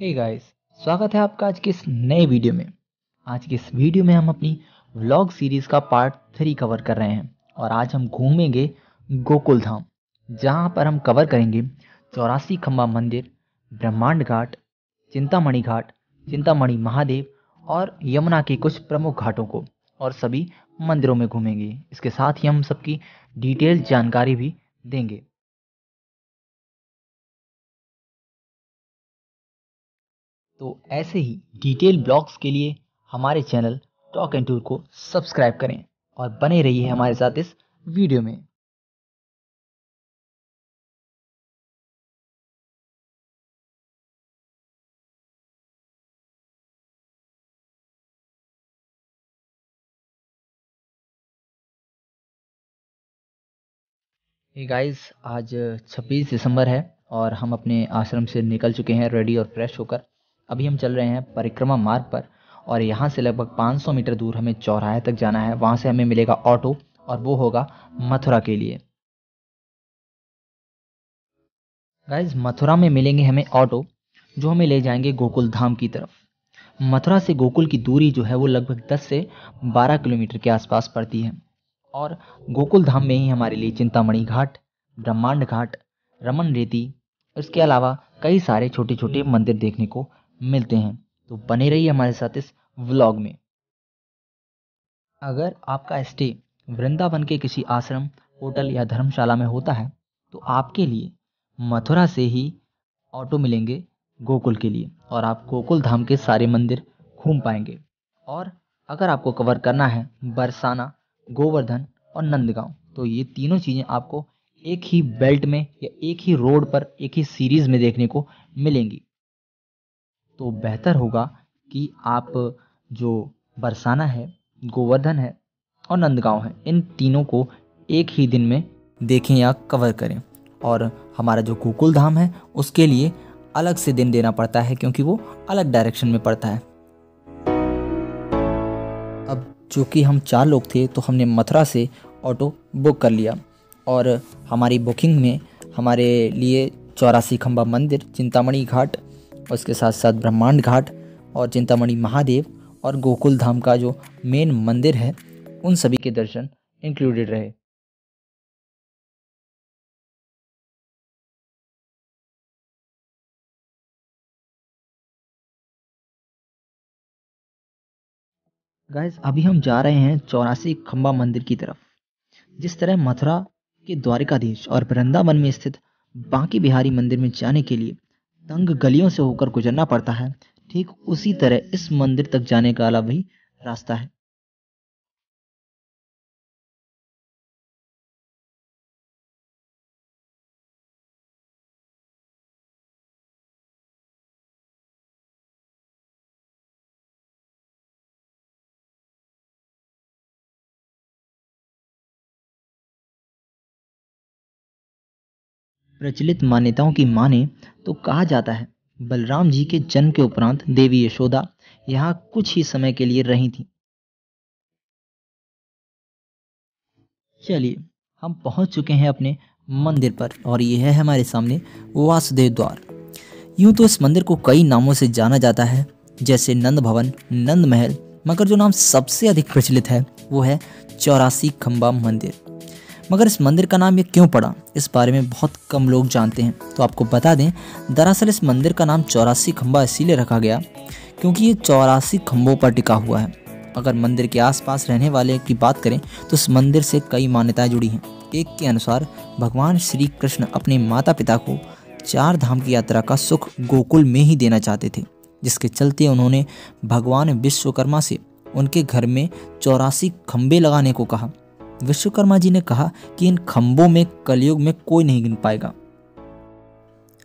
हे hey guys स्वागत है आपका आज के इस नए वीडियो में आज के इस वीडियो में हम अपनी व्लॉग सीरीज का पार्ट थ्री कवर कर रहे हैं और आज हम घूमेंगे गोकुल धाम जहाँ पर हम कवर करेंगे चौरासी खम्बा मंदिर ब्रह्मांड घाट चिंतामणि घाट चिंतामणि महादेव और यमुना के कुछ प्रमुख घाटों को और सभी मंदिरों में घूमेंगे इसके साथ ही हम सबकी डिटेल जानकारी भी देंगे तो ऐसे ही डिटेल ब्लॉग्स के लिए हमारे चैनल टॉक एंड टूर को सब्सक्राइब करें और बने रहिए हमारे साथ इस वीडियो में ये hey गाइस आज 26 दिसंबर है और हम अपने आश्रम से निकल चुके हैं रेडी और फ्रेश होकर अभी हम चल रहे हैं परिक्रमा मार्ग पर और यहाँ से लगभग 500 मीटर दूर हमें चौराहे तक जाना है वहाँ से हमें मिलेगा ऑटो और वो होगा मथुरा के लिए गाइज मथुरा में मिलेंगे हमें ऑटो जो हमें ले जाएंगे गोकुल धाम की तरफ मथुरा से गोकुल की दूरी जो है वो लगभग 10 से 12 किलोमीटर के आसपास पड़ती है और गोकुल धाम में ही हमारे लिए चिंतामणि घाट ब्रह्मांड घाट रमन रेती इसके अलावा कई सारे छोटे छोटे मंदिर देखने को मिलते हैं तो बने रहिए हमारे साथ इस व्लॉग में अगर आपका स्टे वृंदावन के किसी आश्रम होटल या धर्मशाला में होता है तो आपके लिए मथुरा से ही ऑटो मिलेंगे गोकुल के लिए और आप गोकुल धाम के सारे मंदिर घूम पाएंगे और अगर आपको कवर करना है बरसाना गोवर्धन और नंदगांव तो ये तीनों चीज़ें आपको एक ही बेल्ट में या एक ही रोड पर एक ही सीरीज़ में देखने को मिलेंगी तो बेहतर होगा कि आप जो बरसाना है गोवर्धन है और नंदगांव है इन तीनों को एक ही दिन में देखें या कवर करें और हमारा जो गोकुल धाम है उसके लिए अलग से दिन देना पड़ता है क्योंकि वो अलग डायरेक्शन में पड़ता है अब चूँकि हम चार लोग थे तो हमने मथुरा से ऑटो बुक कर लिया और हमारी बुकिंग में हमारे लिए चौरासी खम्बा मंदिर चिंतामणि घाट और इसके साथ साथ ब्रह्मांड घाट और चिंतामणि महादेव और गोकुल धाम का जो मेन मंदिर है उन सभी के दर्शन इंक्लूडेड रहे गाइस अभी हम जा रहे हैं चौरासी खम्बा मंदिर की तरफ जिस तरह मथुरा के द्वारिकाधीश और वृंदावन में स्थित बांकी बिहारी मंदिर में जाने के लिए तंग गलियों से होकर गुजरना पड़ता है ठीक उसी तरह इस मंदिर तक जाने का भी रास्ता है प्रचलित मान्यताओं की माने तो कहा जाता है बलराम जी के जन्म के उपरांत देवी यशोदा यहाँ कुछ ही समय के लिए रही थी चलिए हम पहुंच चुके हैं अपने मंदिर पर और ये है हमारे सामने वासुदेव द्वार यूं तो इस मंदिर को कई नामों से जाना जाता है जैसे नंद भवन नंद महल मगर जो नाम सबसे अधिक प्रचलित है वो है चौरासी खम्बा मंदिर मगर इस मंदिर का नाम ये क्यों पड़ा इस बारे में बहुत कम लोग जानते हैं तो आपको बता दें दरअसल इस मंदिर का नाम चौरासी खम्बा इसीलिए रखा गया क्योंकि ये चौरासी खम्बों पर टिका हुआ है अगर मंदिर के आसपास रहने वाले की बात करें तो इस मंदिर से कई मान्यताएं जुड़ी हैं एक के अनुसार भगवान श्री कृष्ण अपने माता पिता को चार धाम की यात्रा का सुख गोकुल में ही देना चाहते थे जिसके चलते उन्होंने भगवान विश्वकर्मा से उनके घर में चौरासी खम्बे लगाने को कहा विश्वकर्मा जी ने कहा कि इन खम्भों में कलयुग में कोई नहीं गिन पाएगा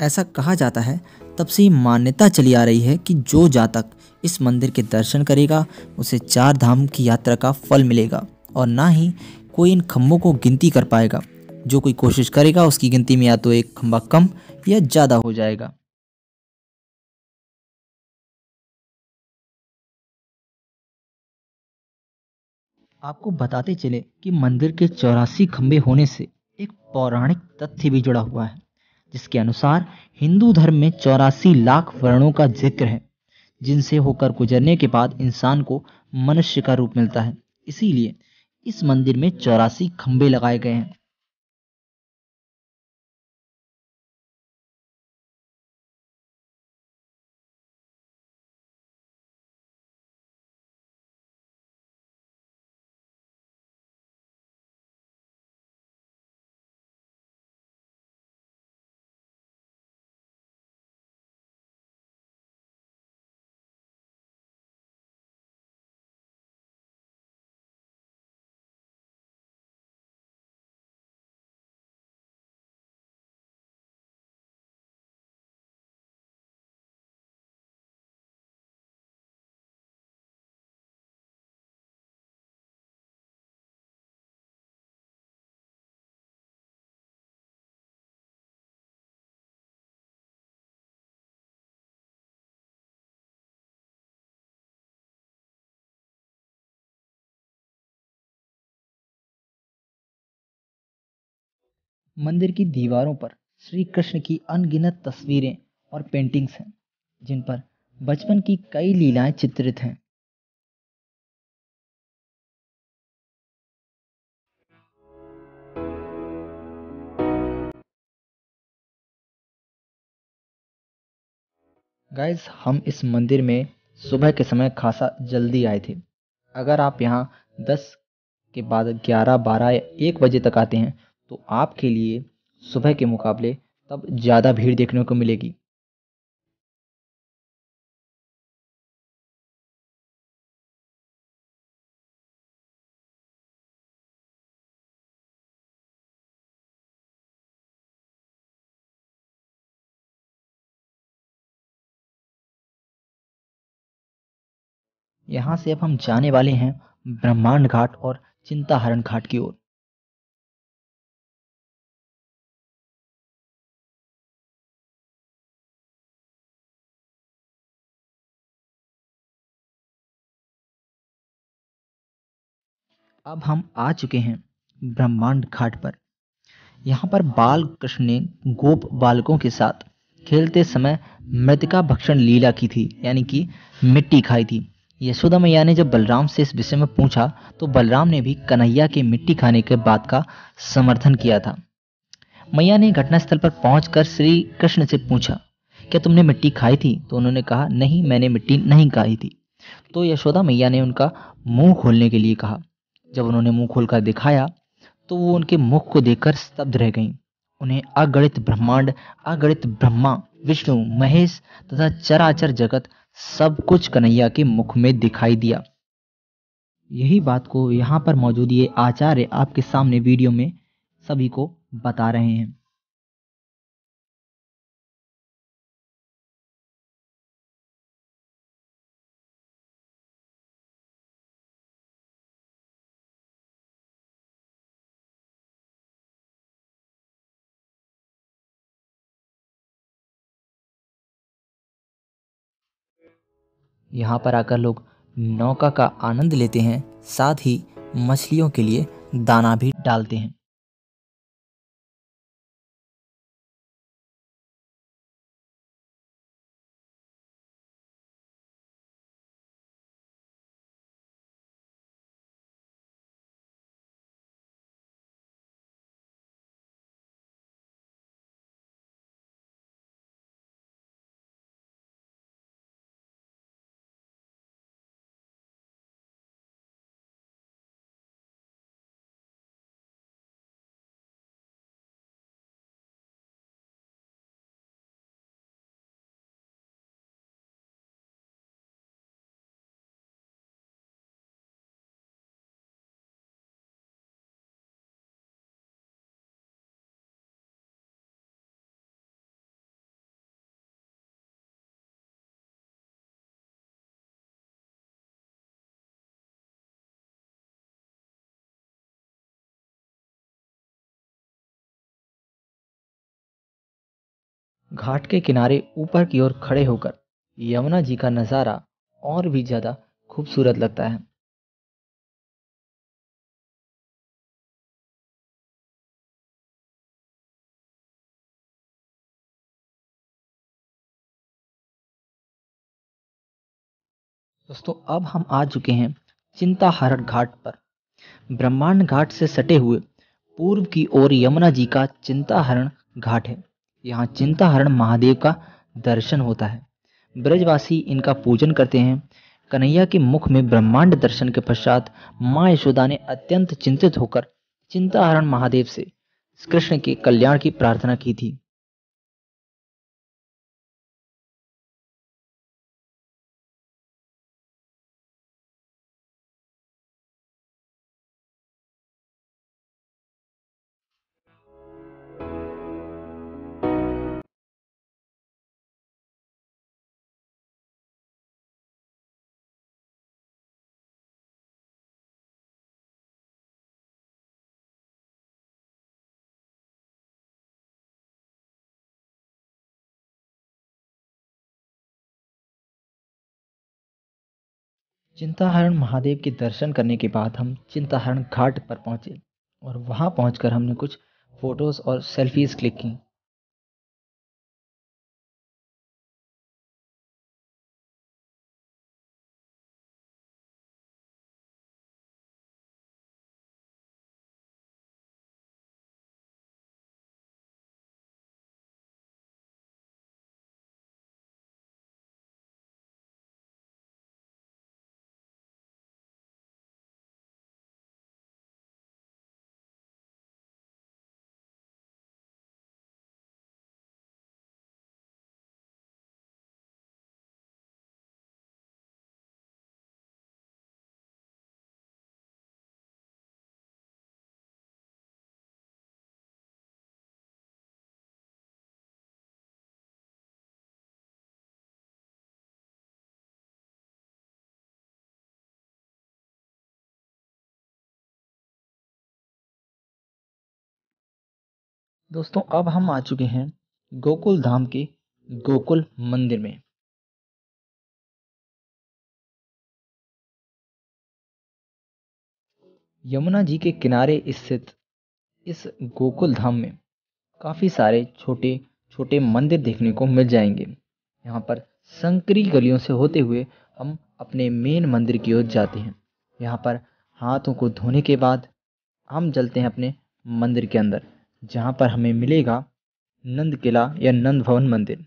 ऐसा कहा जाता है तब से ये मान्यता चली आ रही है कि जो जातक इस मंदिर के दर्शन करेगा उसे चार धाम की यात्रा का फल मिलेगा और ना ही कोई इन खम्भों को गिनती कर पाएगा जो कोई कोशिश करेगा उसकी गिनती में या तो एक खम्भा कम या ज़्यादा हो जाएगा आपको बताते चले कि मंदिर के चौरासी खम्भे होने से एक पौराणिक तथ्य भी जुड़ा हुआ है जिसके अनुसार हिंदू धर्म में चौरासी लाख वर्णों का जिक्र है जिनसे होकर गुजरने के बाद इंसान को मनुष्य का रूप मिलता है इसीलिए इस मंदिर में चौरासी खम्भे लगाए गए हैं मंदिर की दीवारों पर श्री कृष्ण की अनगिनत तस्वीरें और पेंटिंग्स हैं जिन पर बचपन की कई लीलाएं चित्रित हैं गाइज हम इस मंदिर में सुबह के समय खासा जल्दी आए थे अगर आप यहाँ 10 के बाद 11, 12 या 1 बजे तक आते हैं तो आपके लिए सुबह के मुकाबले तब ज़्यादा भीड़ देखने को मिलेगी यहाँ से अब हम जाने वाले हैं ब्रह्मांड घाट और चिंताहरण घाट की ओर अब हम आ चुके हैं ब्रह्मांड घाट पर यहाँ पर बाल कृष्ण ने गोप बालकों के साथ खेलते समय मृतिका भक्षण लीला की थी यानी कि मिट्टी खाई थी यशोदा मैया ने जब बलराम से इस विषय में पूछा तो बलराम ने भी कन्हैया के मिट्टी खाने के बात का समर्थन किया था मैया ने घटनास्थल पर पहुंचकर श्री कृष्ण से पूछा क्या तुमने मिट्टी खाई थी तो उन्होंने कहा नहीं मैंने मिट्टी नहीं खाई थी तो यशोदा मैया ने उनका मुंह खोलने के लिए कहा जब उन्होंने मुंह खोलकर दिखाया तो वो उनके मुख को देखकर स्तब्ध रह गईं उन्हें अगणित ब्रह्मांड अगणित ब्रह्मा विष्णु महेश तथा चराचर जगत सब कुछ कन्हैया के मुख में दिखाई दिया यही बात को यहाँ पर मौजूद ये आचार्य आपके सामने वीडियो में सभी को बता रहे हैं यहाँ पर आकर लोग नौका का आनंद लेते हैं साथ ही मछलियों के लिए दाना भी डालते हैं घाट के किनारे ऊपर की ओर खड़े होकर यमुना जी का नज़ारा और भी ज़्यादा खूबसूरत लगता है दोस्तों अब हम आ चुके हैं चिंताहरण घाट पर ब्रह्मांड घाट से सटे हुए पूर्व की ओर यमुना जी का चिंताहरण घाट है यहाँ चिंताहरण महादेव का दर्शन होता है ब्रजवासी इनका पूजन करते हैं कन्हैया के मुख में ब्रह्मांड दर्शन के पश्चात माँ यशोदा ने अत्यंत चिंतित होकर चिंताहरण महादेव से कृष्ण के कल्याण की प्रार्थना की थी चिंताहरण महादेव के दर्शन करने के बाद हम चिंताहरण घाट पर पहुँचे और वहाँ पहुँच हमने कुछ फ़ोटोज़ और सेल्फ़ीज़ क्लिक की दोस्तों अब हम आ चुके हैं गोकुल धाम के गोकुल मंदिर में यमुना जी के किनारे स्थित इस गोकुल धाम में काफ़ी सारे छोटे छोटे मंदिर देखने को मिल जाएंगे यहाँ पर संकरी गलियों से होते हुए हम अपने मेन मंदिर की ओर जाते हैं यहाँ पर हाथों को धोने के बाद हम चलते हैं अपने मंदिर के अंदर जहाँ पर हमें मिलेगा नंद किला या नंद भवन मंदिर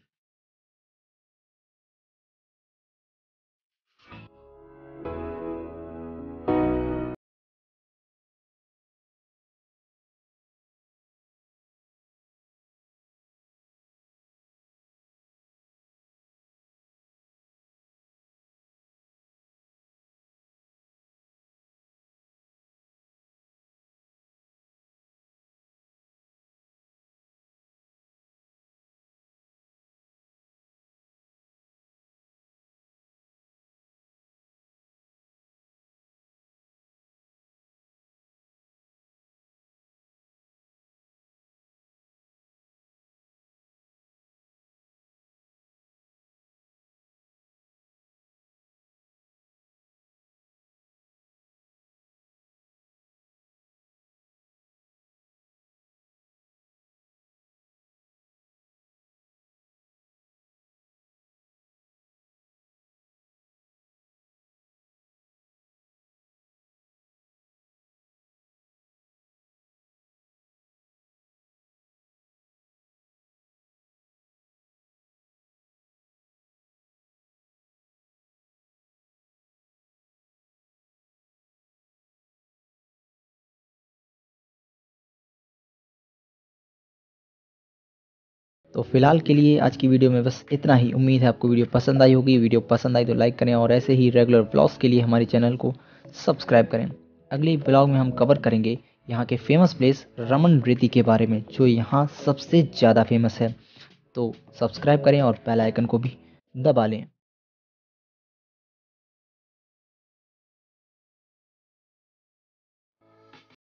तो फिलहाल के लिए आज की वीडियो में बस इतना ही उम्मीद है आपको वीडियो पसंद आई होगी वीडियो पसंद आई तो लाइक करें और ऐसे ही रेगुलर ब्लॉग्स के लिए हमारे चैनल को सब्सक्राइब करें अगले ब्लॉग में हम कवर करेंगे यहाँ के फेमस प्लेस रमन रेती के बारे में जो यहाँ सबसे ज़्यादा फेमस है तो सब्सक्राइब करें और बेल आइकन को भी दबा लें